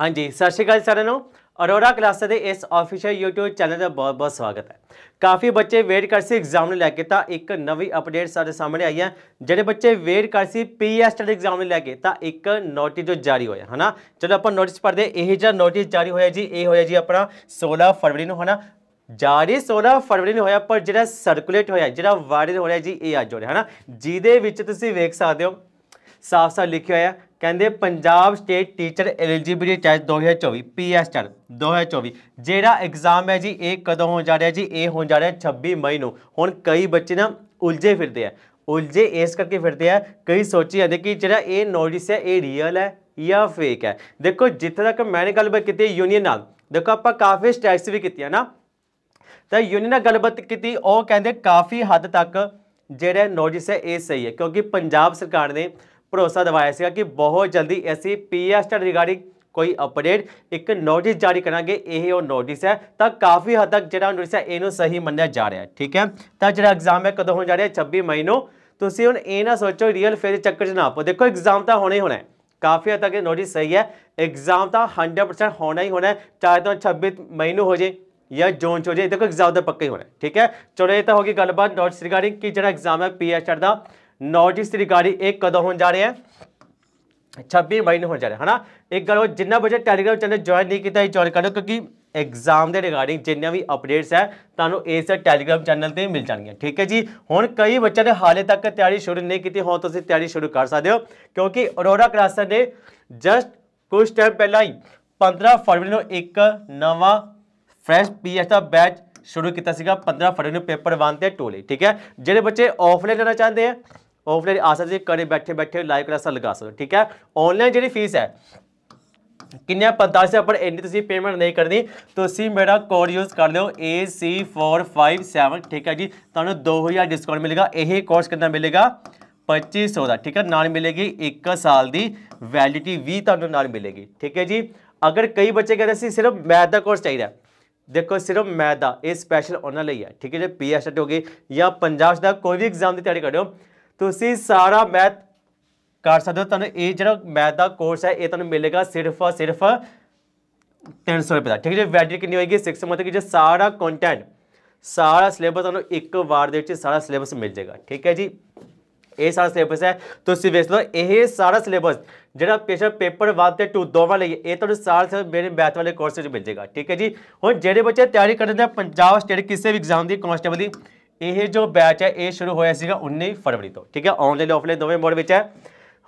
ਹਾਂਜੀ ਸਤਿ ਸ਼੍ਰੀ ਅਕਾਲ ਸਾਰਿਆਂ ਨੂੰ ਅਰੋਰਾ ਕਲਾਸ ਦੇ ਇਸ ਆਫੀਸ਼ੀਅਲ YouTube ਚੈਨਲ ਦਾ ਬਹੁਤ-ਬਹੁਤ ਸਵਾਗਤ ਹੈ ਕਾਫੀ ਬੱਚੇ ਵੇਟ ਕਰ ਸੀ ਐਗਜ਼ਾਮ ਨੂੰ ਲੈ ਕੇ ਤਾਂ ਇੱਕ ਨਵੀਂ ਅਪਡੇਟ ਸਾਡੇ ਸਾਹਮਣੇ ਆਈ ਹੈ ਜਿਹੜੇ ਬੱਚੇ ਵੇਟ ਕਰ ਸੀ ਪੀਐਸ ਸਟੇਟ ਐਗਜ਼ਾਮ ਨੂੰ ਲੈ ਕੇ ਤਾਂ ਇੱਕ ਨੋਟਿਸ ਜੋ ਜਾਰੀ ਹੋਇਆ ਹਨਾ ਚਲੋ ਆਪਾਂ ਨੋਟਿਸ ਪੜਦੇ ਇਹ ਜਿਹੜਾ ਨੋਟਿਸ ਜਾਰੀ ਹੋਇਆ ਜੀ ਇਹ ਹੋਇਆ ਜੀ ਆਪਣਾ 16 ਫਰਵਰੀ ਨੂੰ ਹਨਾ ਜਾਰੀ 16 ਫਰਵਰੀ ਨੂੰ ਹੋਇਆ ਪਰ ਜਿਹੜਾ ਸਰਕੂਲੇਟ ਹੋਇਆ ਜਿਹੜਾ ਵਾਇਰਲ ਹੋਇਆ ਜੀ ਇਹ ਅੱਜ ਹੋ ਰਿਹਾ ਹਨਾ ਜਿਹਦੇ ਵਿੱਚ ਤੁਸੀਂ ਵੇਖ ਸਕਦੇ ਹੋ ਸਾਫ਼-ਸਾਫ਼ ਲਿਖਿਆ ਹੋਇਆ ਕਹਿੰਦੇ Punjab state teacher eligibility test 2024 PSTET 2024 ਜਿਹੜਾ ਐਗਜ਼ਾਮ ਹੈ ਜੀ ਇਹ ਕਦੋਂ ਹੋ ਜਾ ਰਿਹਾ ਜੀ ਇਹ ਹੋਣ ਜਾ ਰਿਹਾ 26 ਮਈ ਨੂੰ ਹੁਣ ਕਈ ਬੱਚੇ ਨਾ ਉਲਝੇ ਫਿਰਦੇ ਆ ਉਲਝੇ ਇਸ ਕਰਕੇ ਫਿਰਦੇ ਆ ਕਈ ਸੋਚੀ ਜਾਂਦੇ ਕਿ ਜਿਹੜਾ ਇਹ ਨੋਟਿਸ ਹੈ ਇਹ ਰੀਅਲ ਹੈ ਜਾਂ ਫੇਕ ਹੈ ਦੇਖੋ ਜਿੱਥੇ ਤੱਕ ਮੈਨੇ ਗੱਲਬਾਤ ਕੀਤੀ ਯੂਨੀਅਨ ਨਾਲ ਦੇਖੋ ਆਪਾਂ ਕਾਫੀ ਸਟੈਕਸ ਵੀ ਕੀਤੀਆਂ ਨਾ ਤਾਂ ਯੂਨੀਅਨ ਨਾਲ ਗੱਲਬਾਤ ਕੀਤੀ ਉਹ ਕਹਿੰਦੇ ਕਾਫੀ ਹੱਦ ਤੱਕ ਜਿਹੜਾ ਨੋਟਿਸ ਹੈ ਇਹ ਸਹੀ ਹੈ ਕਿਉਂਕਿ ਪੰਜਾਬ ਸਰਕਾਰ ਨੇ ਭਰੋਸਾ ਦਿਵਾਇਆ ਸੀਗਾ ਕਿ ਬਹੁਤ ਜਲਦੀ ਅਸੀਂ ਪੀਐਸ ਰਿਗਾਰਡਿੰਗ ਕੋਈ ਅਪਡੇਟ ਇੱਕ ਨੋਟਿਸ ਜਾਰੀ ਕਰਾਂਗੇ ਇਹ ਉਹ ਨੋਟਿਸ ਹੈ ਤਾਂ ਕਾਫੀ ਹੱਦ ਤੱਕ ਜਿਹੜਾ ਨੋਟਿਸ ਹੈ ਇਹਨੂੰ ਸਹੀ ਮੰਨਿਆ ਜਾ ਰਿਹਾ ਠੀਕ ਹੈ ਤਾਂ ਜਿਹੜਾ ਐਗਜ਼ਾਮ ਹੈ ਕਦੋਂ ਹੋਣ ਜਾ ਰਿਹਾ 26 ਮਈ ਨੂੰ ਤੁਸੀਂ ਹੁਣ ਇਹ ਨਾ ਸੋਚੋ ਰੀਅਲ ਫੇਰ ਚੱਕਰ 'ਚ ਨਾ ਪਾਓ ਦੇਖੋ ਐਗਜ਼ਾਮ ਤਾਂ ਹੋਣਾ ਹੀ ਹੋਣਾ ਕਾਫੀ ਹੱਦ ਤੱਕ ਇਹ ਨੋਟਿਸ ਸਹੀ ਹੈ ਐਗਜ਼ਾਮ ਤਾਂ 100% ਹੋਣਾ ਹੀ ਹੋਣਾ ਚਾਹੇ ਤਾਂ 26 ਮਈ ਨੂੰ ਹੋ ਜੇ ਜਾਂ ਜੋਨ 'ਚ ਹੋ ਜੇ ਦੇਖੋ ਐਗਜ਼ਾਮ ਤਾਂ ਪੱਕਾ ਹੀ ਹੋਣਾ ਠੀਕ ਹੈ ਚਲੋ ਇਹ ਤਾਂ ਹੋ ਗਈ ਗੱਲਬਾਤ ਨੋਟਿਸ ਰਿਗਾਰਡਿੰਗ ਕਿ ਜਿਹੜਾ ਐਗਜ਼ਾਮ ਹੈ ਪੀਐਚਆਰ ਦਾ ਨੌਜੀ ਸਤਰੀਕਾਰੀ ਇੱਕ ਕਦੋਂ ਹੋਣ ਜਾ ਰਿਹਾ ਹੈ 26 ਮਈ ਨੂੰ ਹੋਣ ਜਾ ਰਿਹਾ ਹੈ ਹਨਾ ਇੱਕ ਗੱਲ ਉਹ ਜਿੰਨਾ ਬਜੇ ਟੈਲੀਗ੍ਰਾਮ ਚੈਨਲ ਜੁਆਇਨ ਨਹੀਂ ਕੀਤਾ ਇਹ ਜੁਆਇਨ ਕਰੋ ਕਿਉਂਕਿ ਐਗਜ਼ਾਮ ਦੇ ਰਿਗਾਰਡਿੰਗ ਜਿੰਨੀਆਂ ਵੀ ਅਪਡੇਟਸ ਹੈ ਤੁਹਾਨੂੰ ਇਸ ਟੈਲੀਗ੍ਰਾਮ ਚੈਨਲ ਤੇ ਮਿਲ ਜਾਣਗੀਆਂ ਠੀਕ ਹੈ ਜੀ ਹੁਣ ਕਈ ਬੱਚਿਆਂ ਨੇ ਹਾਲੇ ਤੱਕ ਤਿਆਰੀ ਸ਼ੁਰੂ ਨਹੀਂ ਕੀਤੀ ਹੋ ਤੁਸੀਂ ਤਿਆਰੀ ਸ਼ੁਰੂ ਕਰ ਸਕਦੇ ਹੋ ਕਿਉਂਕਿ ਅਰੋਰਾ ਕਲਾਸਾਂ ਨੇ ਜਸਟ ਕੁਝ ਟਾਈਮ ਪਹਿਲਾਂ ਹੀ 15 ਫਰਵਰੀ ਨੂੰ ਇੱਕ ਨਵਾਂ ਫਰੈਸ਼ ਪੀਐਸ ਦਾ ਬੈਚ ਸ਼ੁਰੂ ਕੀਤਾ ਸੀਗਾ 15 ਫਰਵਰੀ ਨੂੰ ਪੇਪਰ 1 ਤੇ 2 ਲਈ ਠੀਕ ਹੈ ਜਿਹੜੇ ਬੱਚੇ ਆਫਲਾਈਨ ਲੈਣਾ ਚਾਹੁੰਦੇ ਆ ਆਫਲਾਈਨ ਆ ਸਕਦੇ ਘਰੇ ਬੈਠੇ ਬੈਠੇ ਲਾਈਵ ਕਲਾਸਾਂ ਲਗਾ ਸਕਦੇ ਠੀਕ ਹੈ ਆਨਲਾਈਨ ਜਿਹੜੀ ਫੀਸ ਹੈ ਕਿੰਨੇ 45 ਪਰ ਇੰਨੀ ਤੁਸੀਂ ਪੇਮੈਂਟ ਨਹੀਂ ਕਰਨੀ ਤੁਸੀਂ ਮੇਰਾ ਕੋਡ ਯੂਜ਼ ਕਰ ਲਿਓ AC457 ਠੀਕ ਹੈ ਜੀ ਤੁਹਾਨੂੰ 2000 ਡਿਸਕਾਊਂਟ ਮਿਲੇਗਾ ਇਹ ਕੋਰਸ ਕਿੰਨਾ ਮਿਲੇਗਾ 2500 ਦਾ ਠੀਕ ਹੈ ਨਾਲ ਮਿਲੇਗੀ 1 ਸਾਲ ਦੀ ਵੈਲਿਡਿਟੀ ਵੀ ਤੁਹਾਨੂੰ ਨਾਲ ਮਿਲੇਗੀ ਠੀਕ ਹੈ ਜੀ ਅਗਰ ਕਈ ਬੱਚੇ ਕਹਿੰਦੇ ਸੀ ਸਿਰਫ ਮੈਥ ਦਾ ਕੋਰਸ ਚਾਹੀਦਾ ਦੇਖੋ ਸਿਰਫ ਮੈਥ ਦਾ ਇਹ ਸਪੈਸ਼ਲ ਉਹਨਾਂ ਲਈ ਹੈ ਠੀਕ ਹੈ ਜੇ ਪੀਐਸਟ ਹੋ ਗਈ ਜਾਂ ਪੰਜਾਬ ਦਾ ਕੋਈ ਵੀ ਐਗਜ਼ਾਮ ਦੀ ਤਿਆਰੀ ਕਰ ਰਹੇ ਹੋ ਤੁਸੀਂ ਸਾਰਾ ਮੈਥ ਕਰ ਸਕਦੇ ਹੋ ਤੁਹਾਨੂੰ ਇਹ ਜਿਹੜਾ ਮੈਥ ਦਾ ਕੋਰਸ ਹੈ ਇਹ ਤੁਹਾਨੂੰ ਮਿਲੇਗਾ ਸਿਰਫ ਸਿਰਫ 300 ਰੁਪਏ ਦਾ ਠੀਕ ਹੈ ਜੀ ਵੈਲਿਡਿਟੀ ਕਿੰਨੀ ਹੋਏਗੀ 6 ਮੰਥ ਕਿ ਜੇ ਸਾਰਾ ਕੰਟੈਂਟ ਸਾਰਾ ਸਿਲੇਬਸ ਤੁਹਾਨੂੰ ਇੱਕ ਵਾਰ ਦੇ ਵਿੱਚ ਸਾਰਾ ਸਿਲੇਬਸ ਮਿਲ ਜਾਏਗਾ ਠੀਕ ਹੈ ਜੀ ਇਹ ਸਾਰਾ ਸਿਲੇਬਸ ਹੈ ਤੁਸੀਂ ਵੇਖ ਲਓ ਇਹ ਸਾਰਾ ਸਿਲੇਬਸ ਜਿਹੜਾ ਪੇਸ਼ਰ ਪੇਪਰ 1 ਤੇ 2 ਦੋਵਾਂ ਲਈ ਇਹ ਤੁਹਾਨੂੰ ਸਾਰਾ ਮੇਰੇ ਮੈਥ ਵਾਲੇ ਕੋਰਸ ਵਿੱਚ ਮਿਲ ਜਾਏਗਾ ਠੀਕ ਹੈ ਜੀ ਹੁਣ ਜਿਹੜੇ ਬੱਚੇ ਤਿਆਰੀ ਕਰਦੇ ਨੇ ਪੰਜਾਬ ਸਟੇਟ ਕਿਸੇ ਵੀ ਐਗਜ਼ਾਮ ਦੀ ਕਨਸਟੇਬਲ ਦੀ ਇਹ ਜੋ ਬੈਚ ਹੈ ਇਹ ਸ਼ੁਰੂ ਹੋਇਆ ਸੀਗਾ 19 ਫਰਵਰੀ ਤੋਂ ਠੀਕ ਹੈ ਆਨਲਾਈਨ ਆਫਲਾਈਨ ਦੋਵੇਂ ਮੋਡ ਵਿੱਚ ਹੈ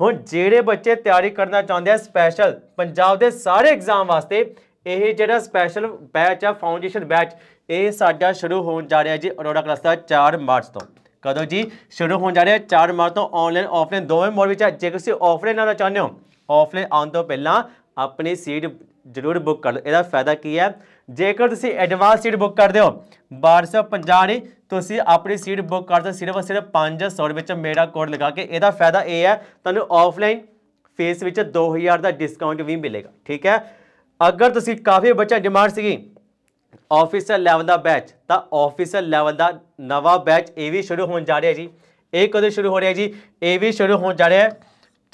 ਹੁਣ ਜਿਹੜੇ ਬੱਚੇ ਤਿਆਰੀ ਕਰਨਾ ਚਾਹੁੰਦੇ ਆ ਸਪੈਸ਼ਲ ਪੰਜਾਬ ਦੇ ਸਾਰੇ ਐਗਜ਼ਾਮ ਵਾਸਤੇ ਇਹ ਜਿਹੜਾ ਸਪੈਸ਼ਲ ਬੈਚ ਆ ਫਾਊਂਡੇਸ਼ਨ ਬੈਚ ਇਹ ਸਾਡਾ ਸ਼ੁਰੂ ਹੋਣ ਜਾ ਰਿਹਾ ਜੀ ਅਰੋੜਾ ਕਲਾਸ ਦਾ 4 ਮਾਰਚ ਤੋਂ ਕਦੋਂ ਜੀ ਸ਼ੁਰੂ ਹੋਣ ਜਾ ਰਿਹਾ 4 ਮਾਰਚ ਤੋਂ ਆਨਲਾਈਨ ਆਫਲਾਈਨ ਦੋਵੇਂ ਮੋਡ ਵਿੱਚ ਜੇ ਤੁਸੀਂ ਆਫਲਾਈਨ ਆਉਣਾ ਚਾਹੁੰਦੇ ਹੋ ਆਫਲਾਈਨ ਆਉਣ ਤੋਂ ਪਹਿਲਾਂ ਆਪਣੀ ਸੀਟ ਜ਼ਰੂਰ ਬੁੱਕ ਕਰ ਲਓ ਇਹਦਾ ਫਾਇਦਾ ਕੀ ਹੈ ਜੇਕਰ ਤੁਸੀਂ ਐਡਵਾਂਸ ਸੀਟ ਬੁੱਕ ਕਰਦੇ ਹੋ 1250 ਨਹੀਂ ਤੁਸੀਂ ਆਪਣੀ ਸੀਟ ਬੁੱਕ ਕਰਦੇ ਸਿਰਫ ਸਿਰਫ 500 ਰੁਪਏ ਵਿੱਚ ਮੇਰਾ ਕੋਡ ਲਗਾ ਕੇ ਇਹਦਾ ਫਾਇਦਾ ਇਹ ਹੈ ਤੁਹਾਨੂੰ ਆਫਲਾਈਨ ਫੇਸ ਵਿੱਚ 2000 ਦਾ ਡਿਸਕਾਊਂਟ ਵੀ ਮਿਲੇਗਾ ਠੀਕ ਹੈ ਅਗਰ ਤੁਸੀਂ ਕਾਫੀ ਬੱਚਾ ਡਿਮਾਂਡ ਸੀਗੀ ਆਫੀਸਰ ਲੈਵਲ ਦਾ ਬੈਚ ਤਾਂ ਆਫੀਸਰ ਲੈਵਲ ਦਾ ਨਵਾਂ ਬੈਚ ਇਹ ਵੀ ਸ਼ੁਰੂ ਹੋਣ ਜਾ ਰਿਹਾ ਜੀ ਇਹ ਕਦੋਂ ਸ਼ੁਰੂ ਹੋ ਰਿਹਾ ਜੀ ਇਹ ਵੀ ਸ਼ੁਰੂ ਹੋਣ ਜਾ ਰਿਹਾ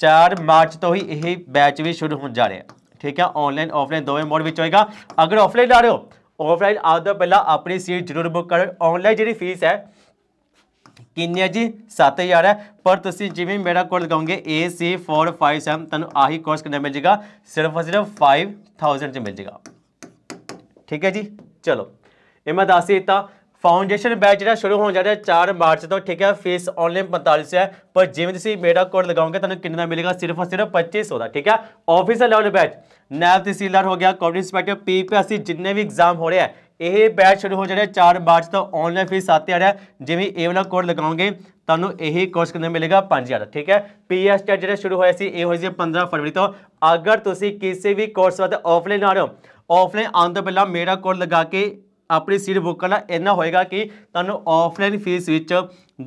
4 ਮਾਰਚ ਤੋਂ ਹੀ ਇਹ ਬੈਚ ਵੀ ਸ਼ੁਰੂ ਹੋਣ ਜਾ ਰਿਹਾ ਠੀਕ ਹੈ ਆਨਲਾਈਨ ਆਫਲਾਈਨ ਦੋਵੇਂ ਮੋਡ ਵਿੱਚ ਹੋਏਗਾ ਅਗਰ ਆਫਲਾਈਨ ਆ ਰਹੇ ਹੋ ਆਫਲਾਈਨ ਆਉਣ ਤੋਂ ਪਹਿਲਾਂ ਆਪਣੀ ਸੀਟ ਜ਼ਰੂਰ ਬੁੱਕ ਕਰ ਆਨਲਾਈਨ ਜਿਹੜੀ ਫੀਸ ਹੈ ਕਿੰਨੀ ਹੈ ਜੀ 7000 ਹੈ ਪਰ ਤੁਸੀਂ ਜਿਵੇਂ ਮੇਰਾ ਕੋਡ ਲਗਾਉਂਗੇ AC457 ਤੁਹਾਨੂੰ ਆਹੀ ਕੋਰਸ ਕਿੰਨਾ ਮਿਲ ਜਾਏਗਾ ਸਿਰਫ ਸਿਰਫ 5000 ਚ ਮਿਲ ਜਾਏਗਾ ਠੀਕ ਹੈ ਜੀ ਚਲੋ ਇਹ ਮੈਂ ਦੱਸ ਦਿੱਤਾ ਫਾਊਂਡੇਸ਼ਨ ਬੈਚ ਜਿਹੜਾ ਸ਼ੁਰੂ ਹੋਣ ਜਾ ਰਿਹਾ 4 ਮਾਰਚ ਤੋਂ ਠੀਕ ਹੈ ਫੀਸ ਆਨਲਾਈਨ 45 ਹੈ ਪਰ ਜਿਵੇਂ ਤੁਸੀਂ ਮੇਰਾ ਕੋਡ ਲਗਾਓਗੇ ਤੁਹਾਨੂੰ ਕਿੰਨੇ ਦਾ ਮਿਲੇਗਾ ਸਿਰਫ ਸਿਰਫ 2500 ਦਾ ਠੀਕ ਹੈ ਆਫੀਸਰ ਲੈਵਲ ਬੈਚ ਨੈਬ ਤਹਿਸੀਲਦਾਰ ਹੋ ਗਿਆ ਕੌਮਿਊਨਿਟੀ ਇੰਸਪੈਕਟਰ ਪੀਪੀਐਸਸੀ ਜਿੰਨੇ ਵੀ ਐਗਜ਼ਾਮ ਹੋ ਰਿਹਾ ਇਹ ਬੈਚ ਸ਼ੁਰੂ ਹੋ ਜਾਣਾ 4 ਮਾਰਚ ਤੋਂ ਆਨਲਾਈਨ ਫੀਸ 7000 ਜਿਵੇਂ ਇਹ ਵਾਲਾ ਕੋਡ ਲਗਾਓਗੇ ਤੁਹਾਨੂੰ ਇਹ ਕੋਰਸ ਕਿੰਨੇ ਮਿਲੇਗਾ 5000 ਠੀਕ ਹੈ ਪੀਐਸ ਟੈਟ ਜਿਹੜਾ ਸ਼ੁਰੂ ਹੋਇਆ ਸੀ ਇਹ ਹੋਈ ਸੀ 15 ਫਰਵਰੀ ਤੋਂ ਅਗਰ ਤੁਸੀਂ ਕਿਸੇ ਵੀ ਕੋਰਸ ਵਾਸਤੇ ਆਫਲਾਈਨ ਆ ਰਹੇ ਹੋ ਆਫਲਾਈਨ ਆਉਣ ਤੋਂ ਪਹਿਲਾਂ ਮੇਰਾ ਕੋਡ ਲਗਾ ਕੇ ਆਪਣੀ ਸੀਟ ਬੁੱਕ ਕਰਨਾ ਇੰਨਾ ਹੋਏਗਾ ਕਿ ਤੁਹਾਨੂੰ ਆਫਲਾਈਨ ਫੀਸ ਵਿੱਚ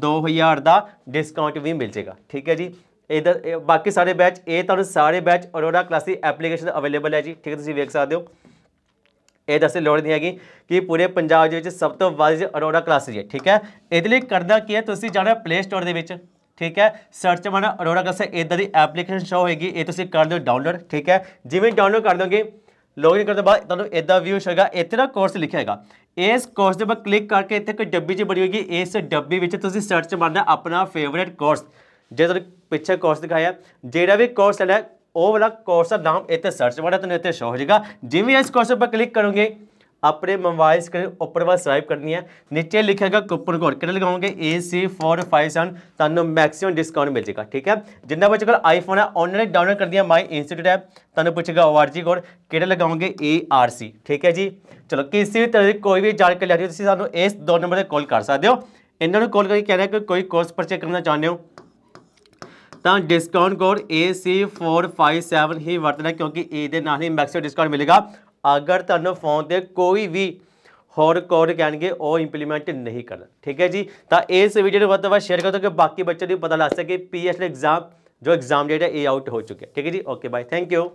2000 ਦਾ ਡਿਸਕਾਊਂਟ ਵੀ ਮਿਲ ਜਾਏਗਾ ਠੀਕ ਹੈ ਜੀ ਇਧਰ ਬਾਕੀ ਸਾਰੇ ਬੈਚ ਇਹ ਤੁਹਾਨੂੰ ਸਾਰੇ batch Arora classes application available ਹੈ ਜੀ ਠੀਕ ਹੈ ਤੁਸੀਂ ਵੇਖ ਸਕਦੇ ਹੋ ਇਹ ਦੱਸੇ ਲੋੜ ਨਹੀਂ ਹੈਗੀ ਕਿ ਪੂਰੇ ਪੰਜਾਬ ਦੇ ਵਿੱਚ ਸਭ ਤੋਂ ਵੱਧ ਅਰੋੜਾ ਕਲਾਸੀ ਹੈ ਠੀਕ ਹੈ ਇਹਦੇ ਲਈ ਕਰਨਾ ਕੀ ਹੈ ਤੁਸੀਂ ਜਾਣਾ ਪਲੇ ਸਟੋਰ ਦੇ ਵਿੱਚ ਠੀਕ ਹੈ ਸਰਚ ਮਾਰਨਾ ਅਰੋੜਾ ਕਲਾਸ ਇਦਾਂ ਦੀ ਐਪਲੀਕੇਸ਼ਨ ਸ਼ੋ ਹੋਏਗੀ ਇਹ ਤੁਸੀਂ ਕਰ ਦਿਓ ਡਾਊਨਲੋਡ ਠੀਕ ਹੈ ਜਿਵੇਂ ਡਾਊਨਲੋਡ ਕਰ ਦੋਗੇ ਲੌਗਇਨ ਕਰਨ ਤੋਂ ਬਾਅਦ ਤੁਹਾਨੂੰ ਇਦਾਂ ਵਿਊ ਹੋਏਗਾ ਇੱਥੇ ਨਾ ਕੋਰਸ ਲਿਖਿਆ ਹੈਗਾ ਇਸ ਕੋਰਸ ਦੇ ਉੱਪਰ ਕਲਿੱਕ ਕਰਕੇ ਇੱਥੇ ਇੱਕ ਡੱਬੀ ਜੀ ਬਣੀ ਹੋਏਗੀ ਇਸ ਡੱਬੀ ਵਿੱਚ ਤੁਸੀਂ ਸਰਚ ਮਾਰਨਾ ਆਪਣਾ ਫੇਵਰਿਟ ਕੋਰਸ ਜੇ ਤੁਹਾਨੂੰ ਪਿੱਛੇ ਕੋਰਸ ਦਿਖਾਇਆ ਜਿਹੜਾ ਵੀ ਕੋਰਸ ਹੈ ਉਹ ਵਾਲਾ ਕੋਰਸ ਦਾ ਨਾਮ ਇੱਥੇ ਸਰਚ ਮਾਰਨਾ ਤੁਹਾਨੂੰ ਇੱਥੇ ਸ਼ੋ ਹੋ ਜਾਏਗਾ ਜਿਵੇਂ ਇਸ ਕੋਰਸ ਉੱਪਰ ਕਲਿੱਕ ਕਰੋਗੇ ਆਪਣੇ मोबाइल स्क्रीन ਉੱਪਰ वाल ਸਵਾਈਪ ਕਰਨੀ ਹੈ नीचे लिखेगा कूपन ਕੋਡ ਕਿਹੜਾ लगाओगे AC457 ਤੁਹਾਨੂੰ ਮੈਕਸਿਮਮ ਡਿਸਕਾਊਂਟ सेवन तुम मैक्सिमम डिस्काउंट मिल जाएगा ठीक है जिन्ना बच्चे को आईफोन है उन्होंने डाउनलोड कर ਤੁਹਾਨੂੰ ਪੁੱਛੇਗਾ ਓਆਰਜੀ oh, ਕੋਡ ਕਿਹੜਾ ਲਗਾਉਂਗੇ ARC ਠੀਕ ਹੈ ਜੀ ਚਲੋ ਕਿਸੇ ਵੀ ਤਰ੍ਹਾਂ ਦੀ ਕੋਈ ਵੀ ਜਾਣਕਾਰੀ ਲੈਣੀ ਤੁਸੀਂ ਸਾਨੂੰ ਇਸ ਦੋ ਨੰਬਰ ਤੇ ਕਾਲ ਕਰ ਸਕਦੇ ਹੋ ਇਹਨਾਂ ਨੂੰ ਕਾਲ ਕਰਕੇ ਕਹਿਣਾ ਕਿ ਕੋਈ ਕੋਰਸ ਪਰਚੇ ਕਰਨਾ ਚਾਹੁੰਦੇ ਹੋ ਤਾਂ ਡਿਸਕਾਊਂਟ ਕੋਡ AC457 ਹੀ ਵਰਤਣਾ ਕਿਉਂਕਿ A ਦੇ ਨਾਲ ਹੀ ਮੈਕਸਿਮ ਡਿਸਕਾਊਂਟ ਮਿਲੇਗਾ ਅਗਰ ਤੁਹਾਨੂੰ ਫੋਨ ਤੇ ਕੋਈ ਵੀ ਹੋਰ ਕੋਡ ਕਹਿਣਗੇ ਉਹ ਇੰਪਲੀਮੈਂਟ ਨਹੀਂ ਕਰਨ ਠੀਕ ਹੈ ਜੀ ਤਾਂ ਇਸ ਵੀਡੀਓ ਨੂੰ ਵੱਧ ਤੋਂ ਵੱਧ ਸ਼ੇਅਰ ਕਰੋ ਤਾਂ ਕਿ ਬਾਕੀ ਬੱਚਿਆਂ ਨੂੰ ਪਤਾ ਲੱਗ ਸਕੇ ਪੀਐਸ ਐਗਜ਼ਾਮ ਜੋ ਐਗਜ਼ਾਮ ਡੇਟ ਹੈ ਇਹ ਆਊਟ ਹੋ ਚੁੱਕਿਆ ਠੀਕ ਹੈ ਜੀ ਓਕੇ ਬਾਏ ਥੈਂਕ ਯੂ